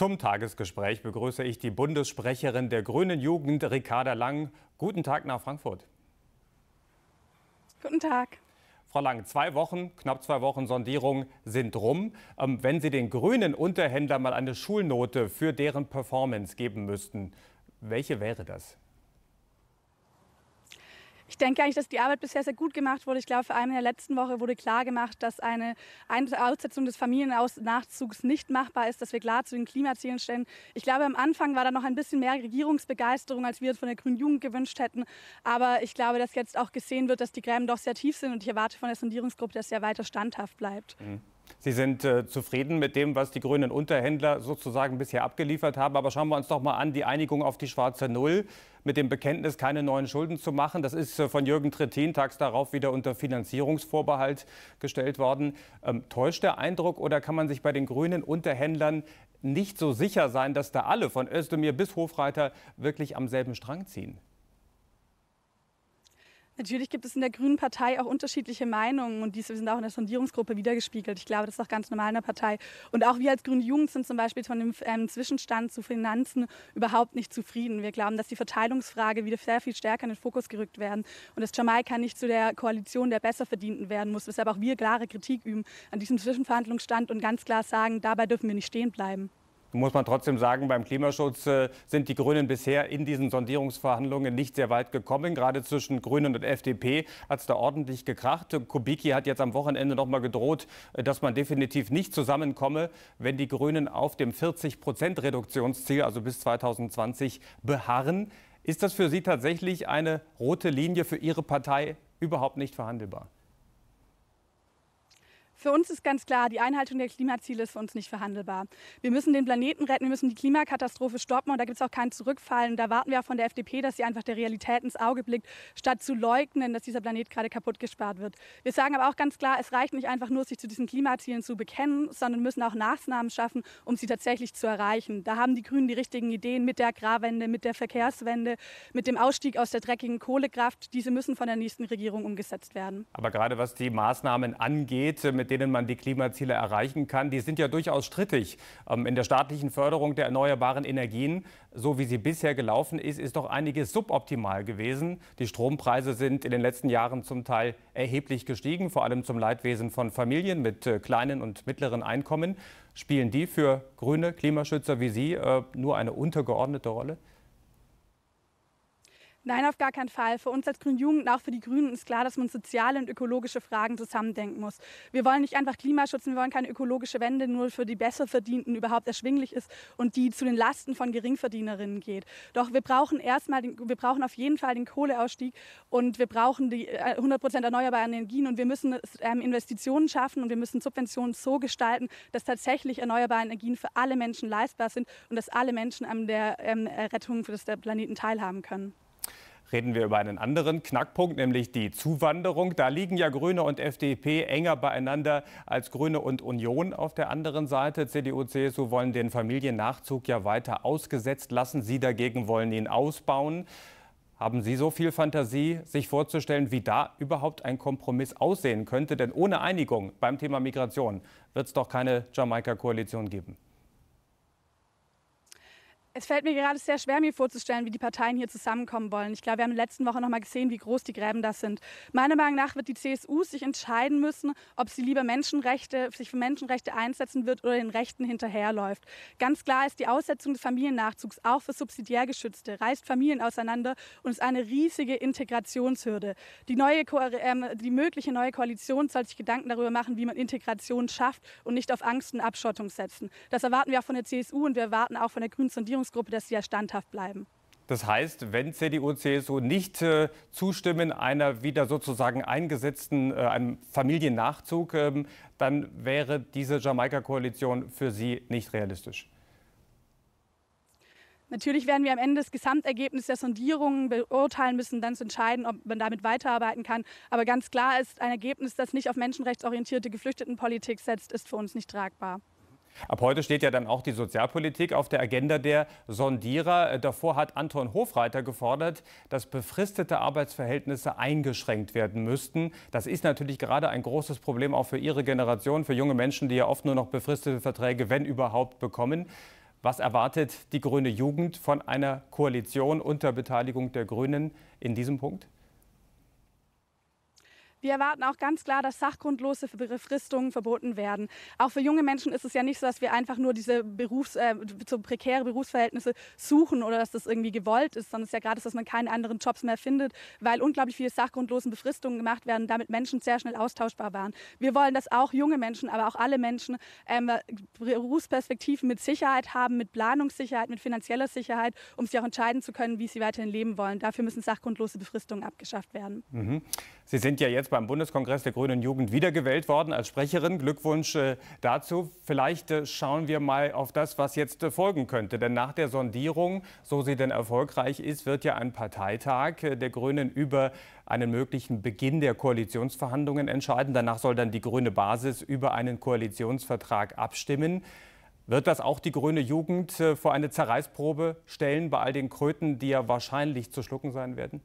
Zum Tagesgespräch begrüße ich die Bundessprecherin der Grünen Jugend, Ricarda Lang. Guten Tag nach Frankfurt. Guten Tag. Frau Lang, zwei Wochen, knapp zwei Wochen Sondierung sind rum. Ähm, wenn Sie den grünen Unterhändler mal eine Schulnote für deren Performance geben müssten, welche wäre das? Ich denke eigentlich, dass die Arbeit bisher sehr gut gemacht wurde. Ich glaube, vor allem in der letzten Woche wurde klar gemacht, dass eine Aussetzung des Familiennachzugs nicht machbar ist, dass wir klar zu den Klimazielen stehen. Ich glaube, am Anfang war da noch ein bisschen mehr Regierungsbegeisterung, als wir es von der Grünen Jugend gewünscht hätten. Aber ich glaube, dass jetzt auch gesehen wird, dass die Gräben doch sehr tief sind und ich erwarte von der Sondierungsgruppe, dass sie ja weiter standhaft bleibt. Mhm. Sie sind äh, zufrieden mit dem, was die grünen Unterhändler sozusagen bisher abgeliefert haben. Aber schauen wir uns doch mal an, die Einigung auf die schwarze Null mit dem Bekenntnis, keine neuen Schulden zu machen. Das ist äh, von Jürgen Trittin tags darauf wieder unter Finanzierungsvorbehalt gestellt worden. Ähm, täuscht der Eindruck oder kann man sich bei den grünen Unterhändlern nicht so sicher sein, dass da alle von Özdemir bis Hofreiter wirklich am selben Strang ziehen? Natürlich gibt es in der Grünen Partei auch unterschiedliche Meinungen und diese sind auch in der Sondierungsgruppe wiedergespiegelt. Ich glaube, das ist auch ganz normal in der Partei. Und auch wir als Grüne Jugend sind zum Beispiel von dem ähm, Zwischenstand zu Finanzen überhaupt nicht zufrieden. Wir glauben, dass die Verteilungsfrage wieder sehr viel stärker in den Fokus gerückt werden und dass Jamaika nicht zu der Koalition der Besserverdienten werden muss, weshalb auch wir klare Kritik üben an diesem Zwischenverhandlungsstand und ganz klar sagen, dabei dürfen wir nicht stehen bleiben muss man trotzdem sagen, beim Klimaschutz äh, sind die Grünen bisher in diesen Sondierungsverhandlungen nicht sehr weit gekommen. Gerade zwischen Grünen und FDP hat es da ordentlich gekracht. Kubicki hat jetzt am Wochenende noch mal gedroht, äh, dass man definitiv nicht zusammenkomme, wenn die Grünen auf dem 40-Prozent-Reduktionsziel, also bis 2020, beharren. Ist das für Sie tatsächlich eine rote Linie für Ihre Partei überhaupt nicht verhandelbar? Für uns ist ganz klar, die Einhaltung der Klimaziele ist für uns nicht verhandelbar. Wir müssen den Planeten retten, wir müssen die Klimakatastrophe stoppen und da gibt es auch kein Zurückfallen. Da warten wir auch von der FDP, dass sie einfach der Realität ins Auge blickt, statt zu leugnen, dass dieser Planet gerade kaputt gespart wird. Wir sagen aber auch ganz klar, es reicht nicht einfach nur, sich zu diesen Klimazielen zu bekennen, sondern müssen auch Maßnahmen schaffen, um sie tatsächlich zu erreichen. Da haben die Grünen die richtigen Ideen mit der Agrarwende, mit der Verkehrswende, mit dem Ausstieg aus der dreckigen Kohlekraft. Diese müssen von der nächsten Regierung umgesetzt werden. Aber gerade was die Maßnahmen angeht, mit mit denen man die Klimaziele erreichen kann, die sind ja durchaus strittig. Ähm, in der staatlichen Förderung der erneuerbaren Energien, so wie sie bisher gelaufen ist, ist doch einiges suboptimal gewesen. Die Strompreise sind in den letzten Jahren zum Teil erheblich gestiegen, vor allem zum Leidwesen von Familien mit äh, kleinen und mittleren Einkommen. Spielen die für grüne Klimaschützer wie Sie äh, nur eine untergeordnete Rolle? Nein, auf gar keinen Fall. Für uns als Grüne Jugend, auch für die Grünen, ist klar, dass man soziale und ökologische Fragen zusammendenken muss. Wir wollen nicht einfach Klimaschutz, wir wollen keine ökologische Wende, nur für die Besserverdienten überhaupt erschwinglich ist und die zu den Lasten von Geringverdienerinnen geht. Doch wir brauchen erstmal, den, wir brauchen auf jeden Fall den Kohleausstieg und wir brauchen die 100% äh, erneuerbaren Energien und wir müssen ähm, Investitionen schaffen und wir müssen Subventionen so gestalten, dass tatsächlich erneuerbare Energien für alle Menschen leistbar sind und dass alle Menschen an der ähm, Rettung des Planeten teilhaben können. Reden wir über einen anderen Knackpunkt, nämlich die Zuwanderung. Da liegen ja Grüne und FDP enger beieinander als Grüne und Union auf der anderen Seite. CDU, CSU wollen den Familiennachzug ja weiter ausgesetzt lassen. Sie dagegen wollen ihn ausbauen. Haben Sie so viel Fantasie, sich vorzustellen, wie da überhaupt ein Kompromiss aussehen könnte? Denn ohne Einigung beim Thema Migration wird es doch keine Jamaika-Koalition geben. Es fällt mir gerade sehr schwer, mir vorzustellen, wie die Parteien hier zusammenkommen wollen. Ich glaube, wir haben in der letzten Woche noch mal gesehen, wie groß die Gräben da sind. Meiner Meinung nach wird die CSU sich entscheiden müssen, ob sie lieber Menschenrechte, sich für Menschenrechte einsetzen wird oder den Rechten hinterherläuft. Ganz klar ist die Aussetzung des Familiennachzugs auch für Subsidiärgeschützte reißt Familien auseinander und ist eine riesige Integrationshürde. Die, neue Ko äh, die mögliche neue Koalition soll sich Gedanken darüber machen, wie man Integration schafft und nicht auf Angst und Abschottung setzen. Das erwarten wir auch von der CSU und wir erwarten auch von der Grünen Sondierungs Landtagsgruppe, dass sie ja standhaft bleiben. Das heißt, wenn CDU und CSU nicht äh, zustimmen einer wieder sozusagen eingesetzten äh, einem Familiennachzug, ähm, dann wäre diese Jamaika-Koalition für Sie nicht realistisch. Natürlich werden wir am Ende das Gesamtergebnis der Sondierungen beurteilen müssen, dann zu entscheiden, ob man damit weiterarbeiten kann. Aber ganz klar ist, ein Ergebnis, das nicht auf menschenrechtsorientierte Geflüchtetenpolitik setzt, ist für uns nicht tragbar. Ab heute steht ja dann auch die Sozialpolitik auf der Agenda der Sondierer. Äh, davor hat Anton Hofreiter gefordert, dass befristete Arbeitsverhältnisse eingeschränkt werden müssten. Das ist natürlich gerade ein großes Problem auch für Ihre Generation, für junge Menschen, die ja oft nur noch befristete Verträge, wenn überhaupt, bekommen. Was erwartet die grüne Jugend von einer Koalition unter Beteiligung der Grünen in diesem Punkt? Wir erwarten auch ganz klar, dass sachgrundlose Befristungen verboten werden. Auch für junge Menschen ist es ja nicht so, dass wir einfach nur diese Berufs-, äh, so prekäre Berufsverhältnisse suchen oder dass das irgendwie gewollt ist, sondern es ist ja gerade, dass man keine anderen Jobs mehr findet, weil unglaublich viele sachgrundlosen Befristungen gemacht werden, damit Menschen sehr schnell austauschbar waren. Wir wollen, dass auch junge Menschen, aber auch alle Menschen ähm, Berufsperspektiven mit Sicherheit haben, mit Planungssicherheit, mit finanzieller Sicherheit, um sich auch entscheiden zu können, wie sie weiterhin leben wollen. Dafür müssen sachgrundlose Befristungen abgeschafft werden. Mhm. Sie sind ja jetzt jetzt beim Bundeskongress der Grünen Jugend wiedergewählt worden als Sprecherin. Glückwunsch äh, dazu. Vielleicht äh, schauen wir mal auf das, was jetzt äh, folgen könnte. Denn nach der Sondierung, so sie denn erfolgreich ist, wird ja ein Parteitag der Grünen über einen möglichen Beginn der Koalitionsverhandlungen entscheiden. Danach soll dann die grüne Basis über einen Koalitionsvertrag abstimmen. Wird das auch die grüne Jugend vor eine Zerreißprobe stellen bei all den Kröten, die ja wahrscheinlich zu schlucken sein werden?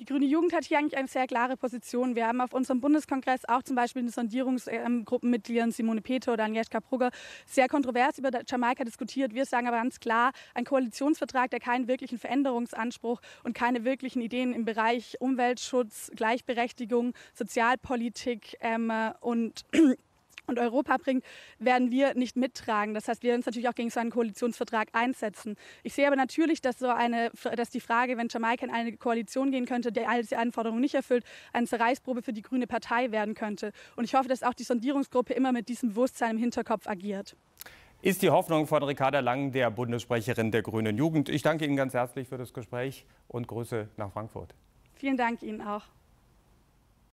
Die Grüne Jugend hat hier eigentlich eine sehr klare Position. Wir haben auf unserem Bundeskongress auch zum Beispiel mit Sondierungsgruppenmitgliedern Simone Peter oder Agnieszka Brugger sehr kontrovers über Jamaika diskutiert. Wir sagen aber ganz klar, ein Koalitionsvertrag, der keinen wirklichen Veränderungsanspruch und keine wirklichen Ideen im Bereich Umweltschutz, Gleichberechtigung, Sozialpolitik ähm, und und Europa bringt, werden wir nicht mittragen. Das heißt, wir werden uns natürlich auch gegen so einen Koalitionsvertrag einsetzen. Ich sehe aber natürlich, dass, so eine, dass die Frage, wenn Jamaika in eine Koalition gehen könnte, die all diese Anforderungen nicht erfüllt, eine Zerreißprobe für die Grüne Partei werden könnte. Und ich hoffe, dass auch die Sondierungsgruppe immer mit diesem Bewusstsein im Hinterkopf agiert. Ist die Hoffnung von Ricarda Lang, der Bundessprecherin der Grünen Jugend. Ich danke Ihnen ganz herzlich für das Gespräch und Grüße nach Frankfurt. Vielen Dank Ihnen auch.